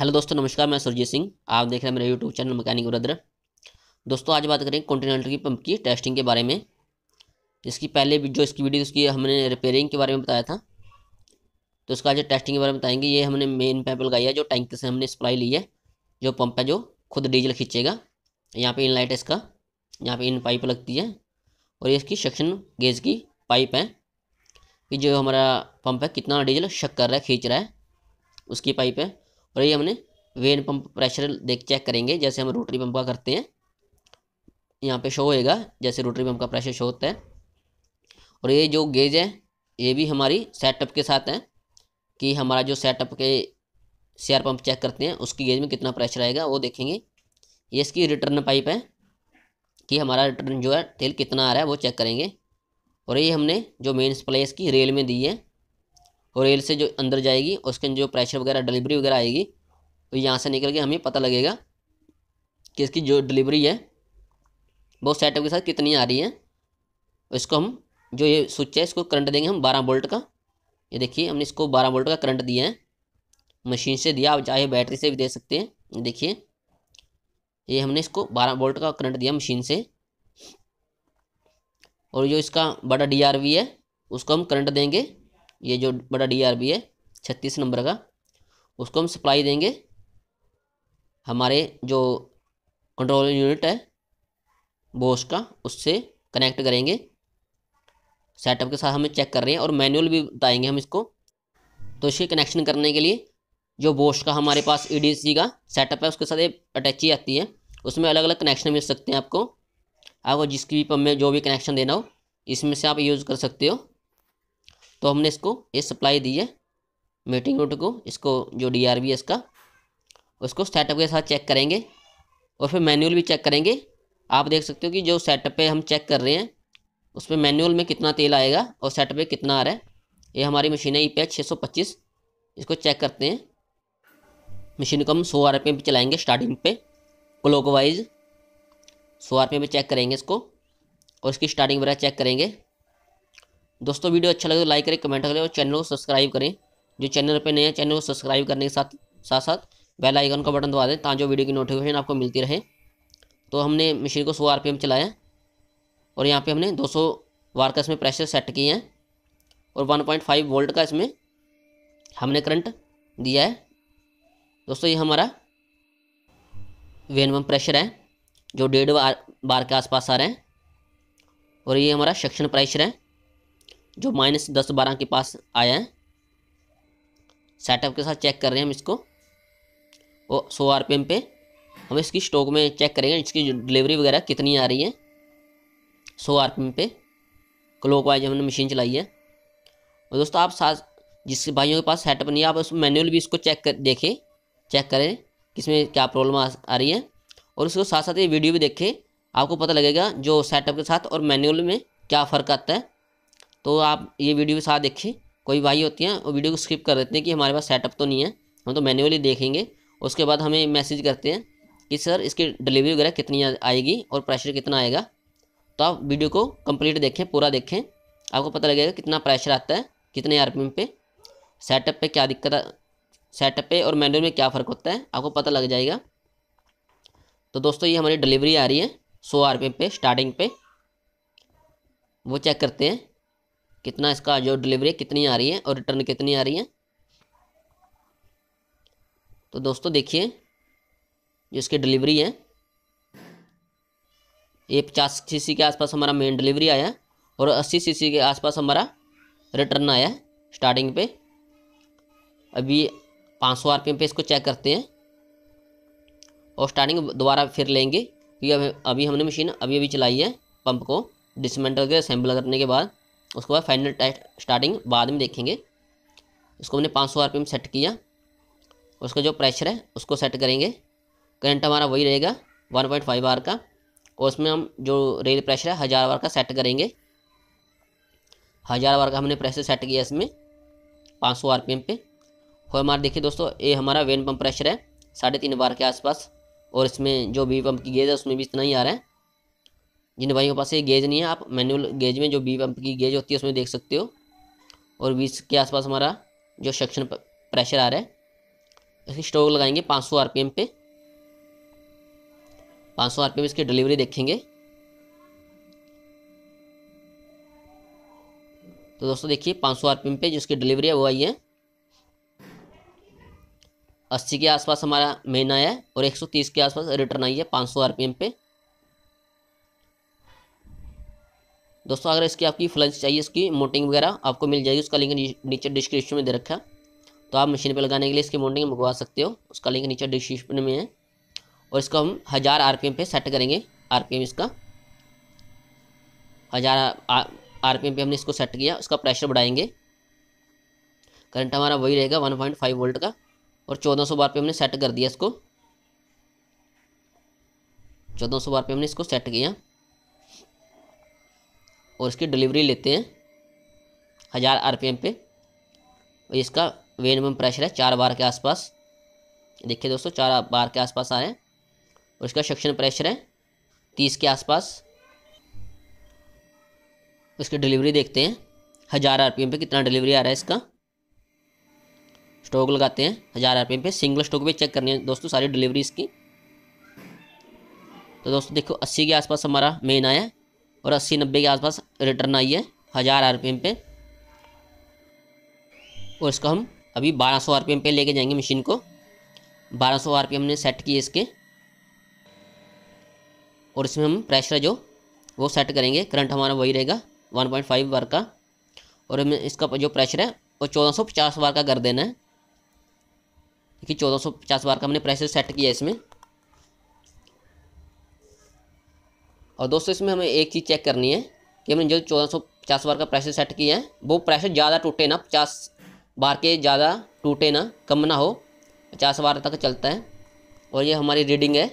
hello दोस्तों नमस्कार मैं सुरजीत सिंह आप देख रहे हैं मेरे यूट्यूब चैनल मैकेनिक ब्रदर दोस्तों आज बात करें कॉन्टीनेंटल की पंप की टेस्टिंग के बारे में इसकी पहले जो इसकी वीडियो उसकी हमने रिपेयरिंग के बारे में बताया था तो उसका आज टेस्टिंग के बारे में बताएंगे ये हमने मेन पैंप लगाई है जो टैंक से हमने सप्लाई ली है जो पंप है जो खुद डीजल खींचेगा यहाँ पर इन लाइट है इसका यहाँ पर इन पाइप लगती है और ये इसकी सेक्शन गेज की पाइप है कि जो हमारा पंप है कितना डीजल शक कर रहा है खींच रहा है उसकी पाइप है और ये हमने वेन पंप प्रेशर देख चेक करेंगे जैसे हम रोटरी पंप का करते हैं यहाँ पे शो होएगा जैसे रोटरी पंप का प्रेशर शो होता है और ये जो गेज है ये भी हमारी सेटअप के साथ है कि हमारा जो सेटअप के सीआर पंप चेक करते हैं उसकी गेज में कितना प्रेशर आएगा वो देखेंगे ये इसकी रिटर्न पाइप है कि हमारा रिटर्न जो है तेल कितना आ रहा है वो चेक करेंगे और ये हमने जो मेन सप्लाई इसकी रेल में दी है और रेल से जो अंदर जाएगी उसके जो प्रेशर वगैरह डिलीवरी वगैरह आएगी वो तो यहाँ से निकल के हमें पता लगेगा कि इसकी जो डिलीवरी है वो सेटअप के साथ कितनी आ रही है इसको हम जो ये स्विच है इसको करंट देंगे हम बारह वोल्ट का ये देखिए हमने इसको बारह वोल्ट का करंट दिया है मशीन से दिया आप चाहे बैटरी से भी दे सकते हैं देखिए ये हमने इसको बारह वोल्ट का करंट दिया मशीन से और जो इसका बड़ा वी है उसको हम करंट देंगे ये जो बड़ा डी आर बी है छत्तीस नंबर का उसको हम सप्लाई देंगे हमारे जो कंट्रोल यूनिट है बोस का उससे कनेक्ट करेंगे सेटअप के साथ हमें चेक कर रहे हैं और मैनुअल भी बताएंगे हम इसको तो इसके कनेक्शन करने के लिए जो बोश का हमारे पास ई e का सेटअप है उसके साथ एक ही आती है उसमें अलग अलग कनेक्शन मिल सकते हैं आपको आपको जिसकी भी पम्प में जो भी कनेक्शन देना हो इसमें से आप यूज़ कर सकते हो तो हमने इसको ये सप्लाई दी है मीटिंग रूट को इसको जो डी आर बी है इसका उसको सेटअप के साथ चेक करेंगे और फिर मैनुअल भी चेक करेंगे आप देख सकते हो कि जो सेटअप पे हम चेक कर रहे हैं उस पर मैनुअल में कितना तेल आएगा और सेटअप पे कितना आ रहा है ये हमारी मशीन है ई e पी इसको चेक करते हैं मशीन को हम सौ आर पी पे चलाएंगे स्टार्टिंग पे वाइज सौ आर पी पे चेक करेंगे इसको और इसकी स्टार्टिंग वगैरह चेक करेंगे दोस्तों वीडियो अच्छा लगे तो लाइक करें कमेंट करें और चैनल को सब्सक्राइब करें जो चैनल पर नए हैं चैनल को सब्सक्राइब करने के साथ साथ साथ बेल आइकन का बटन दबा दें ताकि वीडियो की नोटिफिकेशन आपको मिलती रहे तो हमने मशीन को सौ आर चलाया और यहाँ पे हमने 200 सौ वार का इसमें प्रेशर सेट किए हैं और 1.5 वोल्ट का इसमें हमने करंट दिया है दोस्तों ये हमारा वेन वम प्रेशर है जो डेढ़ बार बार के आसपास आ रहे हैं और ये हमारा सेक्शन प्रेशर है जो माइनस दस बारह के पास आया है सेटअप के साथ चेक कर रहे हैं हम इसको और सौ आर पी एम पे हम इसकी स्टॉक में चेक करेंगे इसकी डिलीवरी वगैरह कितनी आ रही है सौ आर पी एम पे क्लॉक वाइज हमने मशीन चलाई है और दोस्तों आप साथ जिस भाइयों के पास सेटअप नहीं है आप उस मैनुअल भी इसको चेक कर देखें चेक करें किसमें क्या प्रॉब्लम आ, आ रही है और उसको साथ साथ ये वीडियो भी देखें आपको पता लगेगा जो सेटअप के साथ और मैनुअल में क्या फ़र्क आता है तो आप ये वीडियो के साथ देखिए कोई भाई होती हैं वो वीडियो को स्किप कर देते हैं कि हमारे पास सेटअप तो नहीं है हम तो मैनुअली देखेंगे उसके बाद हमें मैसेज करते हैं कि सर इसकी डिलीवरी वगैरह कितनी आएगी और प्रेशर कितना आएगा तो आप वीडियो को कंप्लीट देखें पूरा देखें आपको पता लगेगा कितना प्रेशर आता है कितने आर पे सेटअप पे क्या दिक्कत सेटअप पे और मैनुअल में क्या फ़र्क होता है आपको पता लग जाएगा तो दोस्तों ये हमारी डिलीवरी आ रही है सौ आर पे स्टार्टिंग पे वो चेक करते हैं कितना इसका जो डिलीवरी कितनी आ रही है और रिटर्न कितनी आ रही है तो दोस्तों देखिए जो इसकी डिलीवरी है ये पचास सी के आसपास हमारा मेन डिलीवरी आया और अस्सी सी के आसपास हमारा रिटर्न आया स्टार्टिंग पे अभी पाँच सौ आर पे इसको चेक करते हैं और स्टार्टिंग दोबारा फिर लेंगे क्योंकि अभी हमने मशीन अभी अभी चलाई है पंप को डिसमेंटल के असेंबल करने के बाद उसके बाद फाइनल टेस्ट स्टार्टिंग बाद में देखेंगे इसको हमने 500 आरपीएम में सेट किया उसका जो प्रेशर है उसको सेट करेंगे करंट हमारा वही रहेगा 1.5 बार का और उसमें हम जो रेल प्रेशर है हज़ार बार का सेट करेंगे हज़ार बार का हमने प्रेशर सेट किया इसमें 500 सौ आर पे और हमारा देखिए दोस्तों ये हमारा वेन पम्प प्रेशर है साढ़े तीन बार के आसपास और इसमें जो बी पम्प की गेज है उसमें भी इतना ही आ रहा है जिन भाइयों के पास ये गेज नहीं है आप मैनुअल गेज में जो बी पंप की गेज होती है उसमें देख सकते हो और बीस के आसपास हमारा जो सक्शन प्रेशर आ रहा है इसकी स्टोक लगाएंगे 500 आरपीएम पे 500 आरपीएम इसकी डिलीवरी देखेंगे तो दोस्तों देखिए 500 आरपीएम पे जिसकी डिलीवरी है वो आई है अस्सी के आसपास हमारा मेन आया है और 130 के आसपास रिटर्न आई है 500 आरपीएम पे दोस्तों अगर इसकी आपकी फ्लंच चाहिए इसकी मोटिंग वगैरह आपको मिल जाएगी उसका लिंक नीचे डिस्क्रिप्शन में दे रखा तो आप मशीन पर लगाने के लिए इसकी मोटिंग मंगवा सकते हो उसका लिंक नीचे डिस्क्रिप्शन में है और इसको हम हज़ार आर पे सेट करेंगे आर इसका हज़ार आर पे हमने इसको सेट किया उसका प्रेशर बढ़ाएंगे करंट हमारा वही रहेगा वन पॉइंट फाइव वोल्ट का और चौदह सौ बार पे हमने सेट कर दिया इसको चौदह सौ बार पे हमने इसको सेट किया और इसकी डिलीवरी लेते हैं हज़ार आर पी एम पे और इसका मिनिमम प्रेशर है चार बार के आसपास देखिए दोस्तों चार बार के आसपास आ रहे हैं और इसका सक्शन प्रेशर है तीस के आसपास इसकी डिलीवरी देखते हैं हज़ार आर पी पे कितना डिलीवरी आ रहा है इसका स्टोक लगाते हैं हज़ार आर पे सिंगल स्टोक भी चेक करनी है दोस्तों सारी डिलीवरी इसकी तो दोस्तों देखो अस्सी के आसपास हमारा मेन आया है और अस्सी नब्बे के आसपास रिटर्न आई है हज़ार आर पे और इसको हम अभी बारह सौ आर पे लेके जाएंगे मशीन को बारह सौ आर हमने सेट किए इसके और इसमें हम प्रेशर जो वो सेट करेंगे करंट हमारा वही रहेगा वन पॉइंट फाइव बार का और हमें इसका जो प्रेशर है वो चौदह सौ पचास बार का कर देना है देखिए चौदह सौ पचास बार का हमने प्रेशर सेट किया है इसमें और दोस्तों इसमें हमें एक चीज़ चेक करनी है कि हमने जो चौदह सौ पचास बार का प्रेशर सेट किया है वो प्रेशर ज़्यादा टूटे ना पचास बार के ज़्यादा टूटे ना कम ना हो पचास बार तक चलता है और ये हमारी रीडिंग है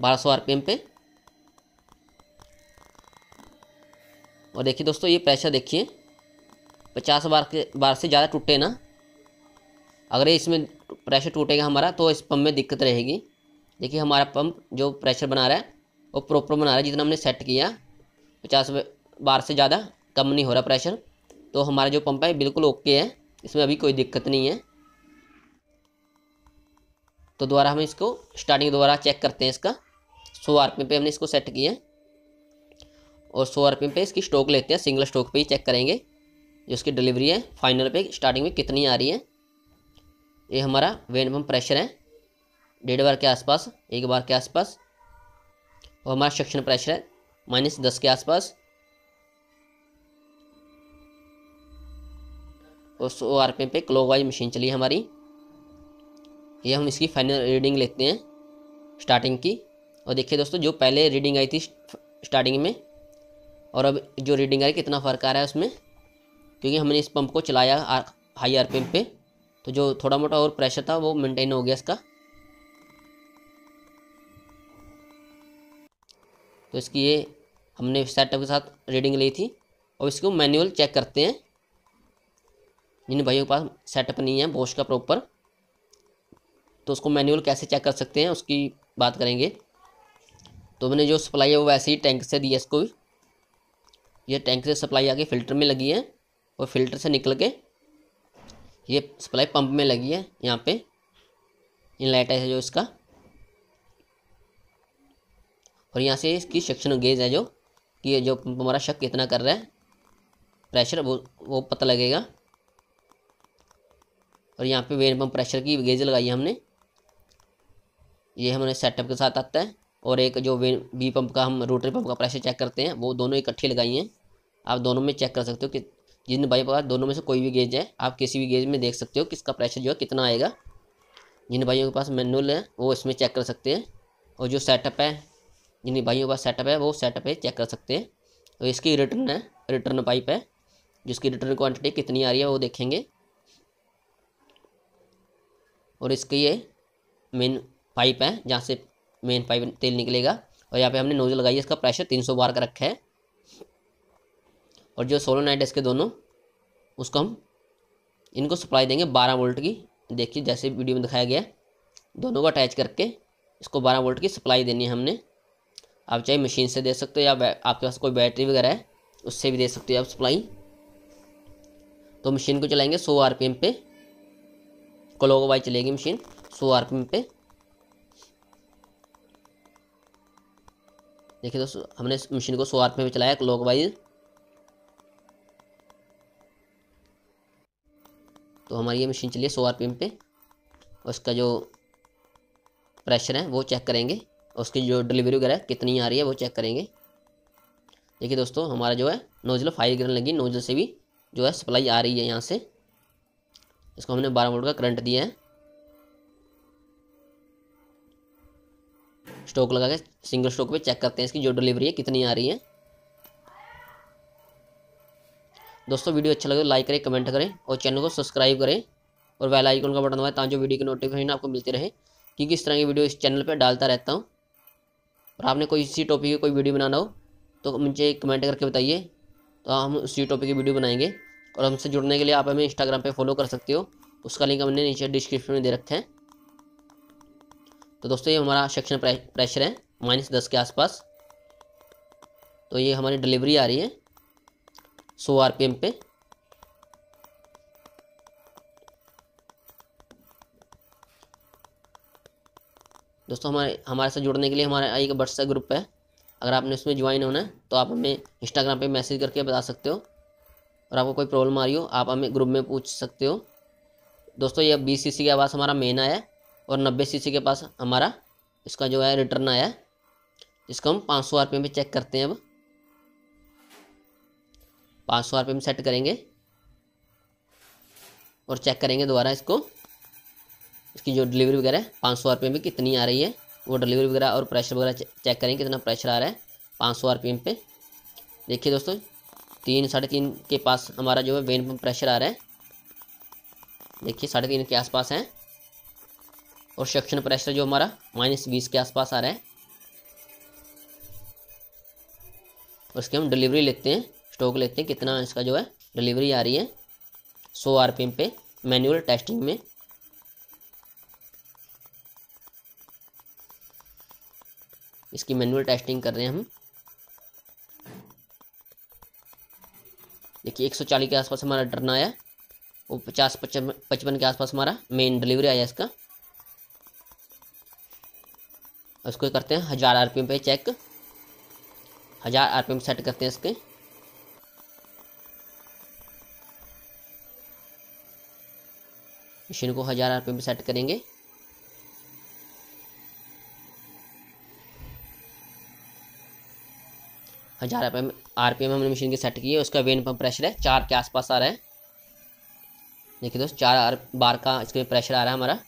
बारह सौ आर पे और देखिए दोस्तों ये प्रेशर देखिए पचास बार के बार से ज़्यादा टूटे ना अगर इसमें प्रेशर टूटेगा हमारा तो इस पंप में दिक्कत रहेगी देखिए हमारा पंप जो प्रेशर बना रहा है और प्रॉपर बना रहा है जितना हमने सेट किया पचास बार से ज़्यादा कम नहीं हो रहा प्रेशर तो हमारा जो पंप है बिल्कुल ओके है इसमें अभी कोई दिक्कत नहीं है तो दोबारा हम इसको स्टार्टिंग दोबारा चेक करते हैं इसका सौ आर पे हमने इसको सेट किया और सौ आर पे इसकी स्टोक लेते हैं सिंगल स्टोक पे ही चेक करेंगे जो इसकी डिलीवरी है फाइनल पे स्टार्टिंग में कितनी आ रही है ये हमारा वेन पम्प प्रेशर है डेढ़ बार के आसपास एक बार के आसपास और हमारा सक्शन प्रेशर है माइनस दस के आसपास और सौ आर पी एम पे वाइज मशीन चली हमारी ये हम इसकी फाइनल रीडिंग लेते हैं स्टार्टिंग की और देखिए दोस्तों जो पहले रीडिंग आई थी स्टार्टिंग में और अब जो रीडिंग आई कितना फ़र्क आ रहा है उसमें क्योंकि हमने इस पंप को चलाया हाई आर पे तो जो थोड़ा मोटा और प्रेशर था वो मेंटेन हो गया इसका तो इसकी ये हमने सेटअप के साथ रीडिंग ली थी और इसको मैनुअल चेक करते हैं जिन भाइयों के पास सेटअप नहीं है बोश का प्रॉपर तो उसको मैनुअल कैसे चेक कर सकते हैं उसकी बात करेंगे तो मैंने जो सप्लाई है वो वैसे ही टैंक से दी है इसको भी ये टैंक से सप्लाई आके फिल्टर में लगी है और फिल्टर से निकल के ये सप्लाई पंप में लगी है यहाँ पे इनलाइट है जो इसका और यहाँ से इसकी सक्शन गेज है जो कि जो हमारा शक कितना कर रहा है प्रेशर वो वो पता लगेगा और यहाँ पे वेन पम्प प्रेशर की गेज लगाई है हमने ये हमारे सेटअप के साथ आता है और एक जो वेन बी पम्प का हम रोटरी पम्प का प्रेशर चेक करते हैं वो दोनों इकट्ठी लगाई हैं आप दोनों में चेक कर सकते हो कि जिन बाई पास दोनों में से कोई भी गेज है आप किसी भी गेज में देख सकते हो किसका प्रेशर जो है कितना आएगा जिन भाइयों के पास मैनुअल है वो इसमें चेक कर सकते हैं और जो सेटअप है जिन्हें भाइयों का सेटअप है वो सेटअप है चेक कर सकते हैं तो इसकी रिटर्न है रिटर्न पाइप है जिसकी रिटर्न क्वांटिटी कितनी आ रही है वो देखेंगे और इसकी ये मेन पाइप है जहाँ से मेन पाइप तेल निकलेगा और यहाँ पे हमने नोज लगाई है इसका प्रेशर 300 बार का रखा है और जो सोलो नाइट इसके दोनों उसको हम इनको सप्लाई देंगे बारह वोल्ट की देखिए जैसे वीडियो में दिखाया गया है दोनों को अटैच करके इसको बारह वोल्ट की सप्लाई देनी है हमने आप चाहे मशीन से दे सकते हो या आपके पास कोई बैटरी वगैरह है उससे भी दे सकते हो आप सप्लाई तो मशीन को चलाएंगे सौ आर पे क्लॉक वाइज चलेगी मशीन सौ आर पे देखिए दोस्तों हमने मशीन को सौ आर पे चलाया क्लॉक वाइज तो हमारी ये मशीन चलिए सौ आर पे उसका जो प्रेशर है वो चेक करेंगे उसकी जो डिलीवरी वगैरह कितनी आ रही है वो चेक करेंगे देखिए दोस्तों हमारा जो है नोजल फाइव ग्रन लगी नोजल से भी जो है सप्लाई आ रही है यहाँ से इसको हमने बारह वोल्ट का करंट दिया है स्टोक लगा के सिंगल स्टोक पे चेक करते हैं इसकी जो डिलीवरी है कितनी आ रही है दोस्तों वीडियो अच्छा लगे तो लाइक करें कमेंट करें और चैनल को सब्सक्राइब करें और वेल आइकन का बटन दबाएं ताकि जो वीडियो की नोटिफिकेशन आपको मिलती रहे क्योंकि इस तरह की वीडियो इस चैनल पर डालता रहता हूँ और आपने कोई इसी टॉपिक की कोई वीडियो बनाना हो तो मुझे कमेंट करके बताइए तो हम उसी टॉपिक की वीडियो बनाएंगे और हमसे जुड़ने के लिए आप हमें इंस्टाग्राम पे फॉलो कर सकते हो उसका लिंक हमने नीचे डिस्क्रिप्शन में दे रखा है तो दोस्तों ये हमारा सेक्शन प्रेशर है माइनस दस के आसपास तो ये हमारी डिलीवरी आ रही है सौ आर पे दोस्तों हमारे हमारे साथ जुड़ने के लिए हमारा एक व्हाट्सएप ग्रुप है अगर आपने उसमें ज्वाइन होना है तो आप हमें इंस्टाग्राम पे मैसेज करके बता सकते हो और आपको कोई प्रॉब्लम आ रही हो आप हमें ग्रुप में पूछ सकते हो दोस्तों ये बीस सी के पास हमारा मेन आया और नब्बे सी के पास हमारा इसका जो है रिटर्न आया है जिसको हम पाँच सौ आर में चेक करते हैं अब पाँच सौ आर में सेट करेंगे और चेक करेंगे दोबारा इसको इसकी जो डिलीवरी वगैरह पाँच सौ में कितनी आ रही है वो डिलीवरी वगैरह और प्रेशर वगैरह चेक करेंगे कितना प्रेशर आ रहा है पाँच सौ पे देखिए दोस्तों तीन साढ़े तीन के पास हमारा जो है वेन पम्प प्रेशर आ रहा है देखिए साढ़े तीन के आसपास है और सक्शन प्रेशर जो हमारा माइनस बीस के आसपास आ रहा है उसके हम डिलीवरी लेते हैं स्टॉक लेते हैं कितना इसका जो है डिलीवरी आ रही है सौ आर पे मैनुअल टेस्टिंग में इसकी मैनुअल टेस्टिंग कर रहे हैं हम देखिए 140 के आसपास हमारा टर्न आया और पचास पचपन पचपन के आसपास हमारा मेन डिलीवरी आया इसका उसको करते हैं हज़ार आरपीएम पे चेक हज़ार आरपीएम सेट करते हैं इसके मशीन को हज़ार आरपीएम पे सेट करेंगे हज़ार आर पी एम हमने मशीन की सेट की है उसका वेन पम्प प्रेशर है चार के आसपास आ रहा है देखिए दोस्त चार आर बार का इसके प्रेशर आ रहा है हमारा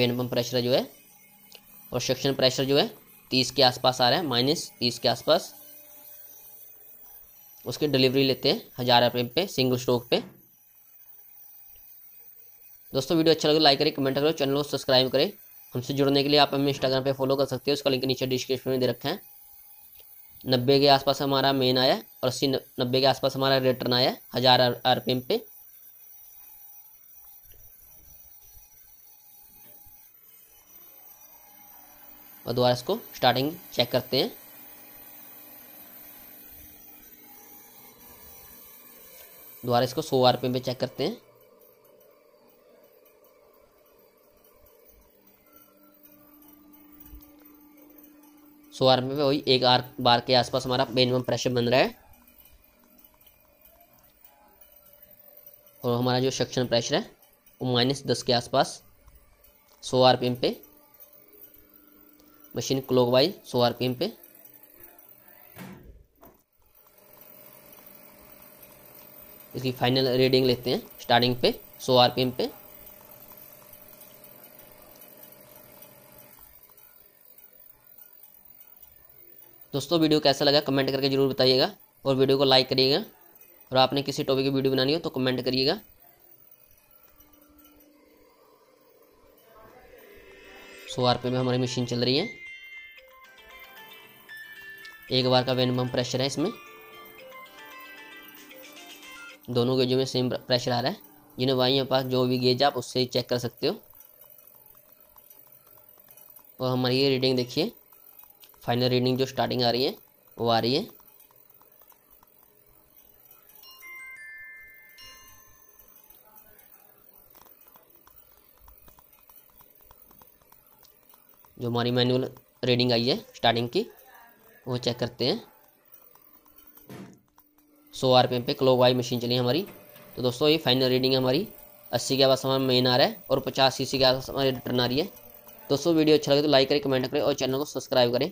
वेन पम्प प्रेशर जो है और सेक्शन प्रेशर जो है तीस के आसपास आ रहा है माइनस तीस के आसपास उसकी डिलीवरी लेते हैं हज़ार आर पे सिंगल स्ट्रोक पे दोस्तों वीडियो अच्छा लगे लाइक करें कमेंट करें चैनल को सब्सक्राइब करें हमसे जुड़ने के लिए आप हमें इंस्टाग्राम पे फॉलो कर सकते हैं उसका लिंक नीचे डिस्क्रिप्शन में दे रखा है नब्बे के आसपास हमारा मेन आया और अस्सी नब्बे के आसपास हमारा रिटर्न आया हज़ार आर पी एम पे और दोबारा इसको स्टार्टिंग चेक करते हैं दोबारा इसको सौ आर पी एम पे चेक करते हैं सौ आर में वही एक आर बार के आसपास हमारा मिनिमम प्रेशर बन रहा है और हमारा जो सक्शन प्रेशर है वो माइनस दस के आसपास सौ आर पी एम पे मशीन क्लोक वाइज सौ आर पी एम पे इसकी फाइनल रीडिंग लेते हैं स्टार्टिंग पे सौ आर पी एम पे दोस्तों वीडियो कैसा लगा कमेंट करके जरूर बताइएगा और वीडियो को लाइक करिएगा और आपने किसी टॉपिक की वीडियो बनानी हो तो कमेंट करिएगा सौ आर में हमारी मशीन चल रही है एक बार का मिनिमम प्रेशर है इसमें दोनों गेजों में सेम प्रेशर आ रहा है जिन्हें वाई पास जो भी गेज आप उससे चेक कर सकते हो और हमारी ये रीडिंग देखिए फाइनल रीडिंग जो स्टार्टिंग आ रही है वो आ रही है जो हमारी मैनुअल रीडिंग आई है स्टार्टिंग की वो चेक करते हैं सौ आर पे क्लोक वाइज मशीन चली हमारी तो दोस्तों ये फाइनल रीडिंग है हमारी अस्सी के बाद हमारा मेन आ रहा है और पचास सी के आसपास हमारी रिटर्न आ रही है दोस्तों वीडियो अच्छा लगे तो लाइक करें कमेंट करें और चैनल को सब्सक्राइब करें